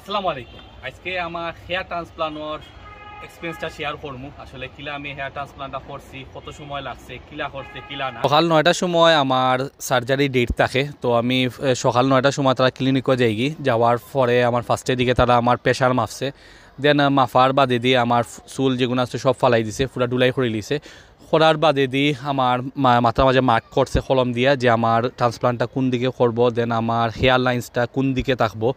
আসসালামু আলাইকুম আজকে আমার হেয়ার ট্রান্সপ্লান্টর এক্সপিরিয়েন্সটা শেয়ার করবো আসলে কিলা আমি হেয়ার ট্রান্সপ্লান্টটা করছি কত সময় লাগছে কিলা করছে কিলা না সকাল নয়টার সময় আমার সার্জারি ডেট থাকে তো আমি সকাল নয়টার সময় তারা ক্লিনিকে যাইগি যাওয়ার পরে আমার ফার্স্টের দিকে তারা আমার প্রেশার মাপছে দেন মাফার বাদে দিয়ে আমার চুল যেগুলো আছে সব ফালাই দিছে পুরা ডুলাই করে লিছে করার বাদে দি আমার মাথার মাঝে মার্ক করছে কলম দিয়া যে আমার ট্রান্সপ্লান্টটা কোন দিকে করব দেন আমার হেয়ার লাইন্সটা কোন দিকে থাকবো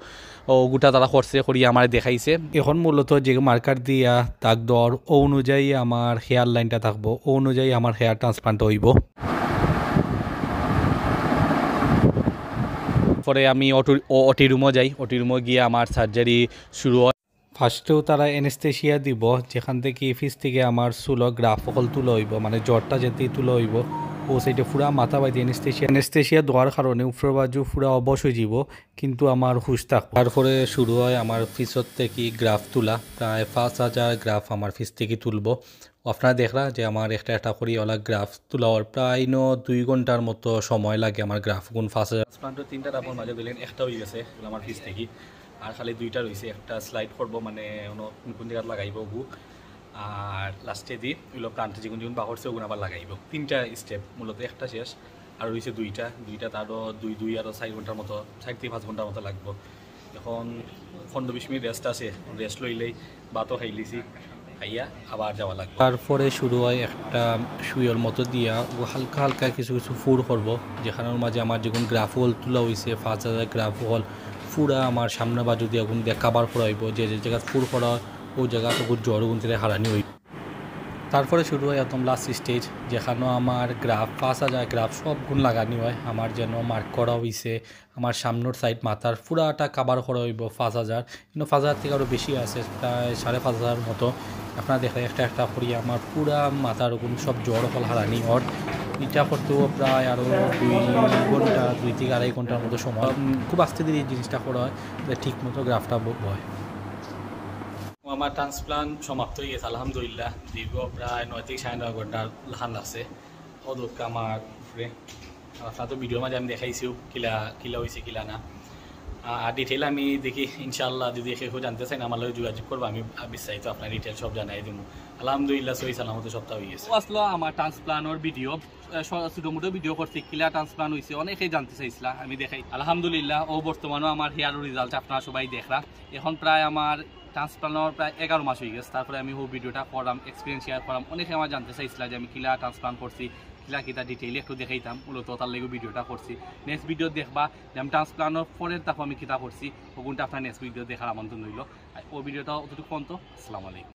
ও গোটা তারা করছে করি আমার দেখাইছে এখন মূলত যে মার্কার দিয়া তাক দর ও অনুযায়ী আমার হেয়ার লাইনটা থাকবো ও অনুযায়ী আমার হেয়ার ট্রান্সপ্লান্ট হইব পরে আমি অটো অটি রুমও যাই অটি রুমও গিয়ে আমার সার্জারি শুরু হয় ফার্স্টেও তারা এনেস্থেশিয়া দিব যেখান থেকে এফিস থেকে আমার চুলো গ্রাফ অকল তুলে হইব মানে জ্বরটা যেতে তুলে হইব ও সাইডে ফুরা মাথা বাইতে এনেস্থেশিয়া এনেস্থেশিয়া দেওয়ার কারণে উপরের বাজু ফুরা অবশ্যই যাব কিন্তু আমার হুশ থাকবো তারপরে শুরু হয় আমার ফিসর থেকে গ্রাফ তোলা প্রায় পাঁচ হাজার গ্রাফ আমার ফিস থেকে তুলব আপনারা দেখলা যে আমার একটা একটা করি অলা গ্রাফ তোলাওয়ার প্রায় ন দুই ঘন্টার মতো সময় লাগে আমার গ্রাফ গুণ ফাঁসে তিনটা মাঝে দিলেন একটা হয়ে গেছে আমার ফিস থেকে আর খালি দুইটা রয়েছে একটা স্লাইড করব মানে কোন কোন লাগাইব গু আর লাস্টে দি ওইগুলো প্রান্তে যেগুন যেগুন বাহরছে ওগুলো আবার লাগাইব তিনটা স্টেপ মূলত একটা শেষ আর রয়েছে দুইটা দুইটা তারও দুই দুই আরও চার ঘন্টার মতো চার থেকে পাঁচ ঘন্টার মতো লাগবে এখন পনেরো বিশ মিনিট রেস্ট আছে রেস্ট লইলেই ভাতও খাই আবার যাওয়া তারপরে শুরু হয় একটা শুয়ের মতো দিয়া হালকা হালকা কিছু কিছু ফুর করবো যেখানে মাঝে আমার যখন গ্রাফল তোলা হয়েছে ফার্স্ট হাজার গ্রাফল ফুরা আমার সামনে বাজু দিয়ে গুণ দিয়ে কাবার করা হইব যে যে জায়গা ফুর করা ও জায়গা তো জ্বর গুণ থেকে হারানি হইব তারপরে শুরু হয় একদম লাস্ট স্টেজ যেখানে আমার গ্রাফ পাঁচ হাজার গ্রাফ সবগুণ লাগানি হয় আমার যেন মার্ক করা হয়েছে আমার সামনের সাইড মাথার পুরাটা কাবার করা হইব পাঁচ হাজার কিন্তু পাঁচ হাজার থেকে আরও বেশি আছে প্রায় সাড়ে পাঁচ হাজার মতো আপনার দেখেন একটা একটা করি আমার পুরা মাথার ওরকম সব জ্বর ফল হারানি ওর ইটা করতেও প্রায় আরও দুই ঘন্টা দুই থেকে আড়াই ঘন্টার মতো সময় খুব আস্তে ধীরে এই জিনিসটা করা হয় ঠিক মতো গ্রাফটা হয় আমার ট্রান্সপ্লান্ট সমাপ্ত হয়ে গেছে আলহামদুলিল্লাহ দীর্ঘ প্রায় নয় থেকে সাড়ে নয় ঘন্টা হান লাগছে অদক্ষ আমার আপনার তো ভিডিওর মাঝে আমি দেখাইছিও কিলা কিলা হয়েছে কিলা না আর ডিটেল আমি দেখি ইনশাআল্লাহ যদি কেউ জানতে চাই আমার লোক যোগাযোগ করবো আমি বিস্তারিত আপনার ডিটেল সব জানাই দিব আলহামদুলিল্লাহ সহি সালামত সপ্তাহ গেছে আসলো আমার ট্রান্সপ্লানোর ভিডিও ছোটো মোটো ভিডিও করছি কিলা ট্রান্সপ্লান হয়েছে অনেকেই জানতে চাইছিলাম আমি দেখাই আলহামদুলিল্লাহ ও বর্তমানেও আমার হেয়ারও রিজাল্ট আপনারা সবাই দেখলাম এখন প্রায় আমার ট্রান্সপ্লান্ট নেওয়ার প্রায় এগারো মাস হয়ে গেছে তারপরে আমি হোক ভিডিওটা করাম এক্সপিরিয়েন্স শেয়ার করাম অনেকে আমার জানতে চাইছিল যে আমি কিলা ট্রান্সপ্লান্ট করছি কিলা কিতা ডিটেইলে একটু দেখাইতাম মূলত তার লেগে ভিডিওটা করছি নেক্সট ভিডিও দেখবা যে আমি ট্রান্সপ্লান্টর পরের তাকে আমি কিতা করছি ওগুনটা আপনার নেক্সট ভিডিও দেখার আমন্ত্রণ রইল ও ভিডিওটা অতটুকু পর্যন্ত আসসালামু আলাইকুম